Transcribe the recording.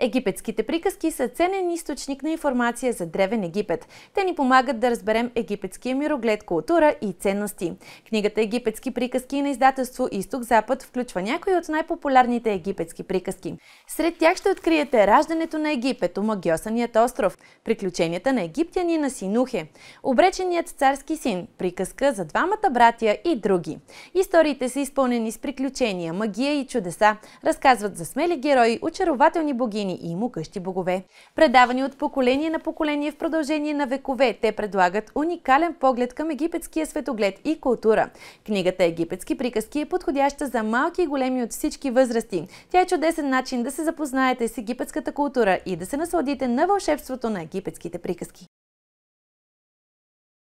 Египетските приказки са ценен източник на информация за Древен Египет. Те ни помагат да разберем египетския мироглед, култура и ценности. Книгата Египетски приказки на издателство Изток-Запад включва някои от най-популярните египетски приказки. Сред тях ще откриете Раждането на Египет, Омагиосаният остров, Приключенията на египтяни на Синухе, Обреченият царски син, Приказка за двамата братя и други. Историите са изпълнени с приключения, магия и чудеса, разказват за смели герои, очарователни богини, свещени и могъщи богове. Предавани от поколение на поколение в продължение на векове, те предлагат уникален поглед към египетския светоглед и култура. Книгата Египетски приказки е подходяща за малки и големи от всички възрасти. Тя е чудесен начин да се запознаете с египетската култура и да се насладите на вълшебството на египетските приказки.